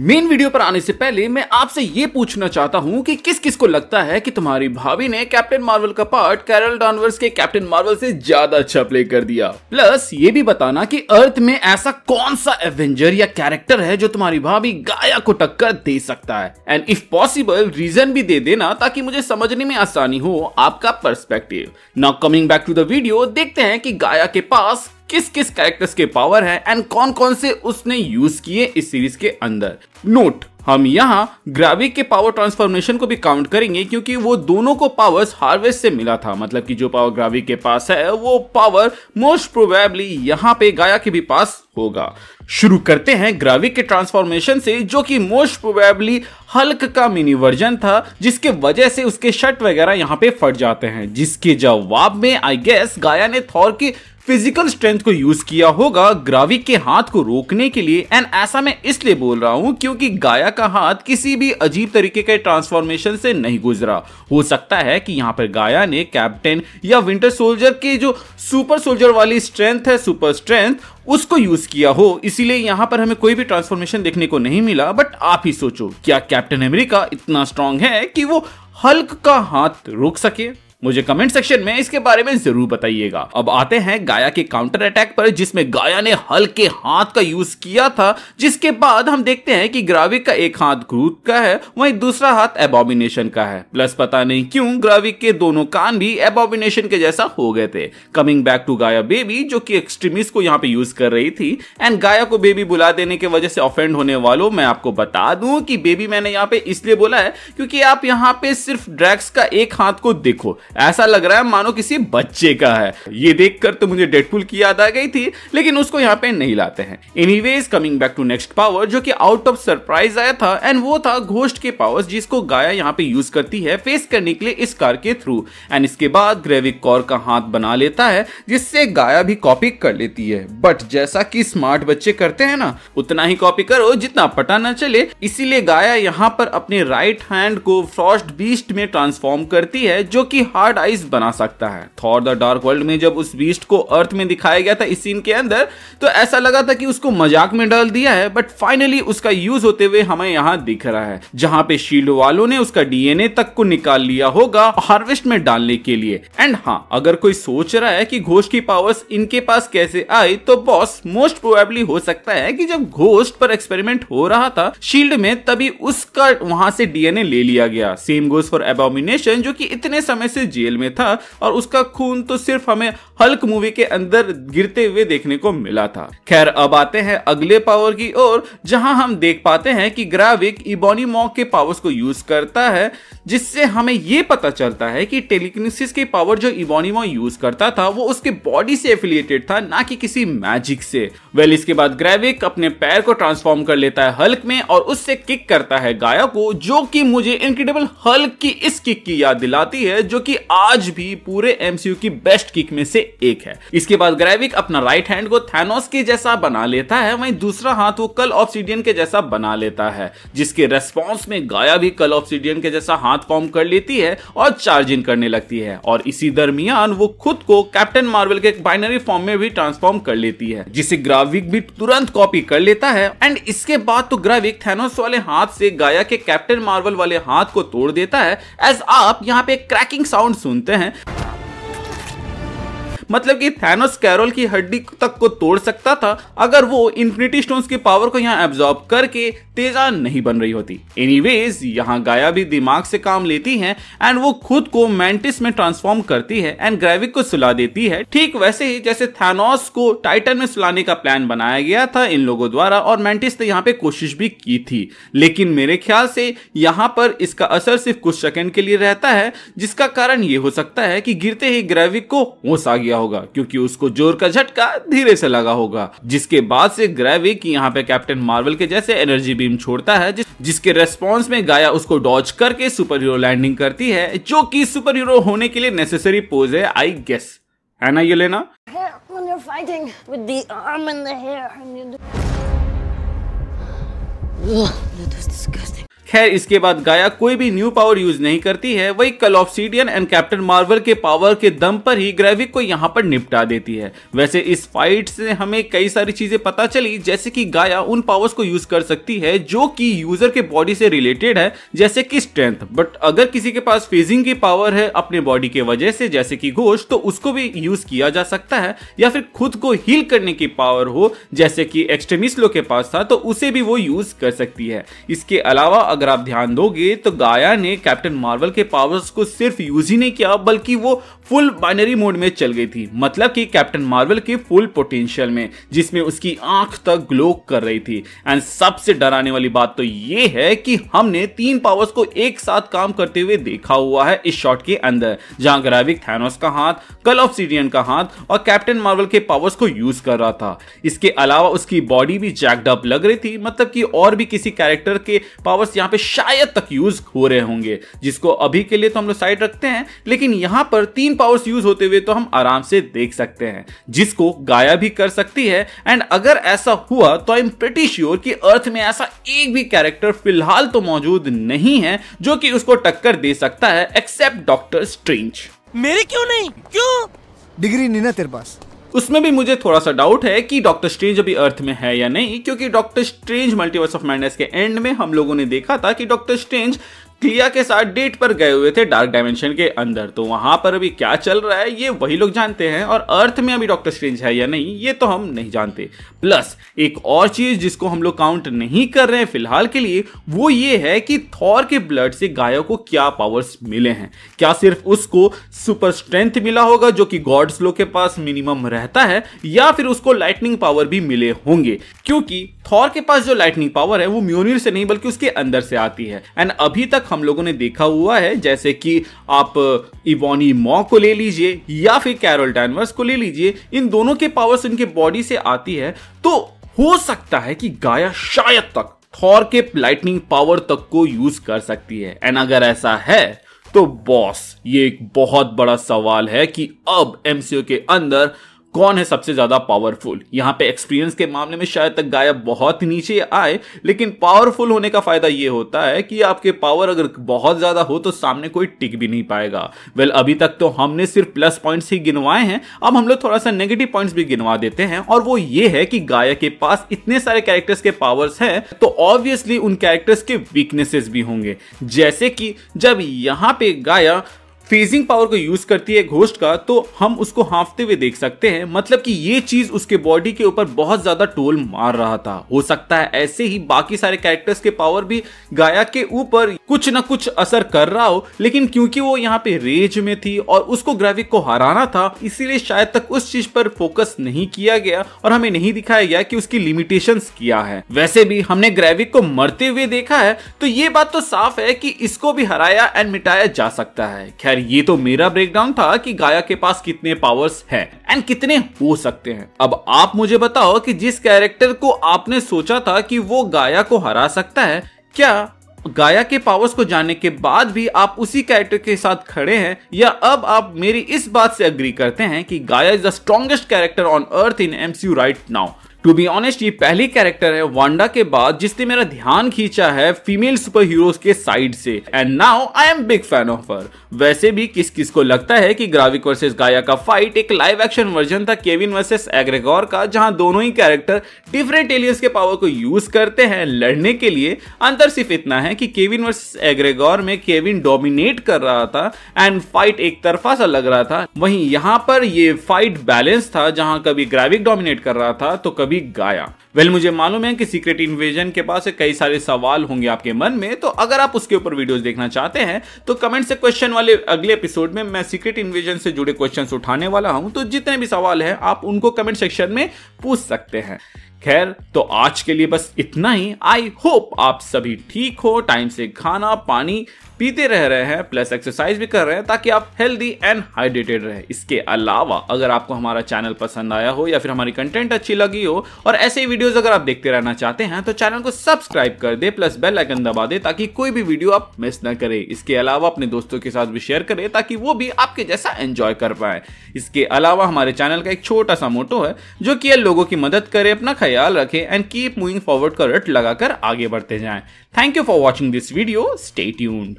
Main video पर आने से पहले मैं आपसे ये पूछना चाहता हूँ कि किस किस को लगता है कि तुम्हारी भाभी ने कैप्टन मार्वल का पार्ट कैरल डॉनवर्स के कैप्टन मार्वल से ज्यादा अच्छा प्ले कर दिया प्लस ये भी बताना कि अर्थ में ऐसा कौन सा एवेंजर या कैरेक्टर है जो तुम्हारी भाभी गाया को टक्कर दे सकता है एंड इफ पॉसिबल रीजन भी दे देना ताकि मुझे समझने में आसानी हो आपका perspective now coming back to the video देखते हैं कि गाया के पास किस किस कैरेक्टर्स के पावर है एंड कौन कौन से उसने यूज किए इस सीरीज के अंदर नोट हम यहाँ ग्राविक के पावर ट्रांसफॉर्मेशन को भी काउंट करेंगे क्योंकि वो दोनों को पावर्स हार्वेस्ट से मिला था मतलब कि जो पावर ग्राविक के पास है वो पावर मोस्ट प्रोबेबली यहाँ पे गाया के भी पास होगा शुरू करते हैं ग्राविक के ट्रांसफॉर्मेशन से जो कि मोस्ट प्रोबेबली हल्क का मिनी वर्जन था जिसके वजह से उसके शर्ट वगैरह यहाँ पे फट जाते हैं जिसके जवाब में आई गेस गाया ने थॉर के फिजिकल स्ट्रेंथ को यूज किया होगा ग्राविक के हाथ को रोकने के लिए एंड ऐसा मैं इसलिए बोल रहा हूँ क्योंकि गाया का हाथ किसी भी अजीब तरीके के ट्रांसफॉर्मेशन से नहीं गुजरा हो सकता है कि यहाँ पर गाया ने कैप्टन या विंटर सोल्जर के जो सुपर सोल्जर वाली स्ट्रेंथ है सुपर स्ट्रेंथ उसको यूज किया हो इसीलिए यहाँ पर हमें कोई भी ट्रांसफॉर्मेशन देखने को नहीं मिला बट आप ही सोचो क्या कैप्टन अमेरिका इतना स्ट्रांग है कि वो हल्क का हाथ रोक सके मुझे कमेंट सेक्शन में इसके बारे में जरूर बताइएगा अब आते हैं गाया के काउंटर अटैक पर जिसमें गाया ने हल्के हाथ का यूज किया था जिसके बाद हम देखते हैं कि ग्राविक का एक हाथ ग्रूथ का है वहीं दूसरा हाथ एबोमिनेशन का है प्लस पता नहीं क्यों ग्राविक के दोनों कान भी एबोमिनेशन के जैसा हो गए थे coming back to Gaia baby जो की एक्सट्रीमिस्ट को यहाँ पे यूज कर रही थी एंड गाया को बेबी बुला देने की वजह से ऑफेंड होने वालों मैं आपको बता दू की बेबी मैंने यहाँ पे इसलिए बोला है क्योंकि आप यहाँ पे सिर्फ ड्रैक्स का एक हाथ को देखो ऐसा लग रहा है मानो किसी बच्चे का है ये देखकर तो मुझे डेडपुल की याद आ गई थी लेकिन उसको यहाँ पे नहीं लाते हैं anyways coming back to next power जो कि आउट ऑफ सरप्राइज आया था एंड वो था घोष्ट के पावर्स जिसको गाया यहाँ पे यूज करती है फेस करने के लिए इस कार के थ्रू एंड इसके बाद ग्रेविक कौर का हाथ बना लेता है जिससे गाया भी कॉपी कर लेती है बट जैसा कि स्मार्ट बच्चे करते हैं ना उतना ही कॉपी करो जितना पटा ना चले इसीलिए गाया यहाँ पर अपने राइट हैंड को फ्रॉस्ट बीस्ट में ट्रांसफॉर्म करती है जो कि हाथ हार्ड आइस बना सकता है थॉर द डार्क वर्ल्ड में जब उस बीस्ट को अर्थ में दिखाया गया था इस सीन के अंदर तो ऐसा लगा था कि उसको मजाक में डाल दिया है बट फाइनली उसका यूज होते हुए हमें यहाँ दिख रहा है जहाँ पे शील्ड वालों ने उसका डीएनए तक को निकाल लिया होगा हार्वेस्ट में डालने के लिए एंड हाँ अगर कोई सोच रहा है कि घोष की पावर्स इनके पास कैसे आई तो बॉस मोस्ट प्रोबेबली हो सकता है कि जब घोस्ट पर एक्सपेरिमेंट हो रहा था शील्ड में तभी उसका वहां से डीएनए ले लिया गया सेम गोज फॉर एबोमिनेशन जो कि इतने समय से जेल में था और उसका खून तो सिर्फ हमें हल्क मूवी के अंदर गिरते हुए देखने को मिला था खैर अब आते हैं अगले पावर की ओर जहां हम देख पाते हैं कि ग्राविक इबोनी मॉक के पावर्स को यूज करता है जिससे हमें ये पता चलता है कि टेलीकिनेसिस के पावर जो इबोनीमो यूज करता था वो उसके बॉडी से एफिलिएटेड था ना कि किसी मैजिक से वेल इसके बाद ग्रेविक अपने पैर को ट्रांसफॉर्म कर लेता है हल्क में और उससे किक करता है गाया को जो कि मुझे इनक्रेडिबल हल्क की इस किक की याद दिलाती है जो कि की आज भी पूरे एमसीयू की बेस्ट किक में से एक है इसके बाद ग्रेविक अपना राइट हैंड को थैनोस के जैसा बना लेता है वहीं दूसरा हाथ वो कल ऑप्सीडियन के जैसा बना लेता है जिसके रेस्पॉन्स में गाया भी कल ऑप्सीडियन के जैसा हाथ फॉर्म कर लेती है और चार्जिंग करने लगती है और इसी दरमियान वो खुद को कैप्टन मार्वल के बाइनरी फॉर्म में भी ट्रांसफॉर्म कर लेती है जिसे ग्राविक भी तुरंत कॉपी कर लेता है एंड इसके बाद तो ग्राविक थैनोस वाले हाथ से गाया के कैप्टन मार्वल वाले हाथ को तोड़ देता है एज आप यहाँ पे क्रैकिंग साउंड साउंड सुनते हैं मतलब कि थैनोस कैरोल की हड्डी तक को तोड़ सकता था अगर वो इन्फिनिटी स्टोन्स की पावर को यहाँ एब्जॉर्ब करके तेजा नहीं बन रही होती वेज यहाँ गाया भी दिमाग से काम लेती है एंड वो खुद को मैंटिस में ट्रांसफॉर्म करती है एंड ग्रेविक को सुला देती है ठीक वैसे ही जैसे थैनोस को टाइटन में सुलाने का प्लान बनाया गया था इन लोगों द्वारा और मैंटिस ने यहाँ पे कोशिश भी की थी लेकिन मेरे ख्याल से यहाँ पर इसका असर सिर्फ कुछ सेकेंड के लिए रहता है जिसका कारण ये हो सकता है कि गिरते ही ग्रेविक को होश आ गया हो होगा क्योंकि उसको जोर का झटका धीरे से लगा होगा जिसके बाद से ग्रेविक यहाँ पे कैप्टन मार्वल के जैसे एनर्जी बीम छोड़ता है जिस, जिसके रेस्पॉन्स में गाया उसको डॉच करके सुपर हीरो लैंडिंग करती है जो कि सुपर हीरो होने के लिए नेसेसरी पोज है आई गेस है ना ये लेना Ugh, that was disgusting. खैर इसके बाद गाया कोई भी न्यू पावर यूज नहीं करती है वही कल ऑफसीडियन एंड कैप्टन मार्वल के पावर के दम पर ही ग्रेविक को यहाँ पर निपटा देती है वैसे इस फाइट से हमें कई सारी चीजें पता चली जैसे कि गाया उन पावर्स को यूज कर सकती है जो कि यूजर के बॉडी से रिलेटेड है जैसे कि स्ट्रेंथ बट अगर किसी के पास फेजिंग की पावर है अपने बॉडी के वजह से जैसे कि घोष तो उसको भी यूज किया जा सकता है या फिर खुद को हील करने की पावर हो जैसे कि एक्सट्रीमिस्ट लोग के पास था तो उसे भी वो यूज कर सकती है इसके अलावा अगर आप ध्यान दोगे तो गाया ने कैप्टन मार्वल के पावर्स को सिर्फ यूज ही नहीं किया बल्कि वो फुल बाइनरी मोड में चल गई थी मतलब कि कैप्टन मार्वल के फुल पोटेंशियल में जिसमें उसकी आंख तक ग्लो कर रही थी एंड सबसे डराने वाली बात तो ये है कि हमने तीन पावर्स को एक साथ काम करते हुए देखा हुआ है इस शॉट के अंदर जहां ग्राविक थैनोस का हाथ कल ऑफ सीडियन का हाथ और कैप्टन मार्वल के पावर्स को यूज कर रहा था इसके अलावा उसकी बॉडी भी जैकडअप लग रही थी मतलब कि और भी किसी कैरेक्टर के पावर्स यहाँ पे शायद तक यूज हो रहे होंगे जिसको अभी के लिए तो हम लोग साइड रखते हैं लेकिन यहाँ पर तीन पावर्स यूज होते हुए तो हम आराम से देख सकते हैं जिसको गाया भी कर सकती है एंड अगर ऐसा हुआ तो आई एम प्रिटी श्योर कि अर्थ में ऐसा एक भी कैरेक्टर फिलहाल तो मौजूद नहीं है जो कि उसको टक्कर दे सकता है एक्सेप्ट डॉक्टर स्ट्रेंज मेरे क्यों नहीं क्यों डिग्री नहीं ना तेरे पास उसमें भी मुझे थोड़ा सा डाउट है कि डॉक्टर स्ट्रेंज अभी अर्थ में है या नहीं क्योंकि Doctor Strange Multiverse of Madness के एंड में हम लोगों ने देखा था कि डॉक्टर स्ट्रेंज क्लिया के साथ डेट पर गए हुए थे डार्क डायमेंशन के अंदर तो वहां पर अभी क्या चल रहा है ये वही लोग जानते हैं और अर्थ में अभी डॉक्टर स्ट्रेंज है या नहीं ये तो हम नहीं जानते प्लस एक और चीज जिसको हम लोग काउंट नहीं कर रहे हैं फिलहाल के लिए वो ये है कि थॉर के ब्लड से गायों को क्या पावर्स मिले हैं क्या सिर्फ उसको सुपर स्ट्रेंथ मिला होगा जो कि गॉड्स लोग के पास मिनिमम रहता है या फिर उसको लाइटनिंग पावर भी मिले होंगे क्योंकि थॉर के पास जो लाइटनिंग पावर है वो म्यूनिर से नहीं बल्कि उसके अंदर से आती है एंड अभी तक तक हम लोगों ने देखा हुआ है जैसे कि आप इवोनी मॉ को ले लीजिए या फिर कैरोल डैनवर्स को ले लीजिए इन दोनों के पावर्स इनके बॉडी से आती है तो हो सकता है कि गाया शायद तक थॉर के लाइटनिंग पावर तक को यूज कर सकती है एंड अगर ऐसा है तो बॉस ये एक बहुत बड़ा सवाल है कि अब एमसीओ के अंदर कौन है सबसे ज्यादा पावरफुल यहां पे एक्सपीरियंस के मामले में शायद तक गायब बहुत नीचे आए लेकिन पावरफुल होने का फायदा यह होता है कि आपके पावर अगर बहुत ज्यादा हो तो सामने कोई टिक भी नहीं पाएगा वेल well, अभी तक तो हमने सिर्फ प्लस पॉइंट्स ही गिनवाए हैं अब हम लोग थोड़ा सा नेगेटिव पॉइंट्स भी गिनवा देते हैं और वो ये है कि गाया के पास इतने सारे कैरेक्टर्स के पावर्स हैं तो ऑब्वियसली उन कैरेक्टर्स के वीकनेसेस भी होंगे जैसे कि जब यहां पे गाया फेजिंग पावर को यूज करती है घोष्ट का तो हम उसको हाफते हुए देख सकते हैं मतलब कि ये चीज उसके बॉडी के ऊपर बहुत ज्यादा टोल मार रहा था हो सकता है ऐसे ही बाकी सारे कैरेक्टर्स के पावर भी गाया के ऊपर कुछ ना कुछ असर कर रहा हो लेकिन क्योंकि वो यहाँ पे रेज में थी और उसको ग्राफिक को हराना था इसीलिए शायद तक उस चीज पर फोकस नहीं किया गया और हमें नहीं दिखाया गया कि उसकी लिमिटेशन क्या है वैसे भी हमने ग्रेविक को मरते हुए देखा है तो ये बात तो साफ है कि इसको भी हराया एंड मिटाया जा सकता है खैर खैर ये तो मेरा ब्रेकडाउन था कि गाया के पास कितने पावर्स हैं एंड कितने हो सकते हैं अब आप मुझे बताओ कि जिस कैरेक्टर को आपने सोचा था कि वो गाया को हरा सकता है क्या गाया के पावर्स को जानने के बाद भी आप उसी कैरेक्टर के साथ खड़े हैं या अब आप मेरी इस बात से अग्री करते हैं कि Gaia is the strongest character on earth in MCU right now to be honest ये पहली कैरेक्टर है वांडा के बाद जिसने मेरा ध्यान खींचा है फीमेल सुपर हीरोज के साइड से and now I am big fan of her वैसे भी किस किस को लगता है कि ग्राविक वर्सेस गाया का फाइट एक लाइव एक्शन वर्जन था केविन वर्सेस एग्रेगोर का जहां दोनों ही कैरेक्टर डिफरेंट एलियंस के पावर को यूज करते हैं लड़ने के लिए अंतर सिर्फ इतना है कि केविन वर्सेस एग्रेगोर में केविन डोमिनेट कर रहा था एंड फाइट एक तरफा सा लग रहा था वहीं यहां पर ये फाइट बैलेंस था जहां कभी ग्राविक डोमिनेट कर रहा था तो कभी be Gaia. वेल मुझे मालूम है कि सीक्रेट इन्वेजन के पास कई सारे सवाल होंगे आपके मन में तो अगर आप उसके ऊपर वीडियोस देखना चाहते हैं तो कमेंट से क्वेश्चन वाले अगले एपिसोड में मैं सीक्रेट इन्वेजन से जुड़े क्वेश्चन उठाने वाला हूं तो जितने भी सवाल हैं आप उनको कमेंट सेक्शन में पूछ सकते हैं खैर तो आज के लिए बस इतना ही आई होप आप सभी ठीक हो टाइम से खाना पानी पीते रह रहे हैं प्लस एक्सरसाइज भी कर रहे हैं ताकि आप हेल्दी एंड हाइड्रेटेड रहे इसके अलावा अगर आपको हमारा चैनल पसंद आया हो या फिर हमारी कंटेंट अच्छी लगी हो और ऐसे ही वीडियो वीडियोस अगर आप देखते रहना चाहते हैं तो चैनल को सब्सक्राइब कर दे प्लस बेल आइकन दबा दे ताकि कोई भी वीडियो आप मिस ना करें इसके अलावा अपने दोस्तों के साथ भी शेयर करें ताकि वो भी आपके जैसा एंजॉय कर पाए इसके अलावा हमारे चैनल का एक छोटा सा मोटो है जो कि लोगों की मदद करे अपना ख्याल रखे एंड कीप मूविंग फॉरवर्ड का रट लगाकर आगे बढ़ते जाए thank you for watching this video stay tuned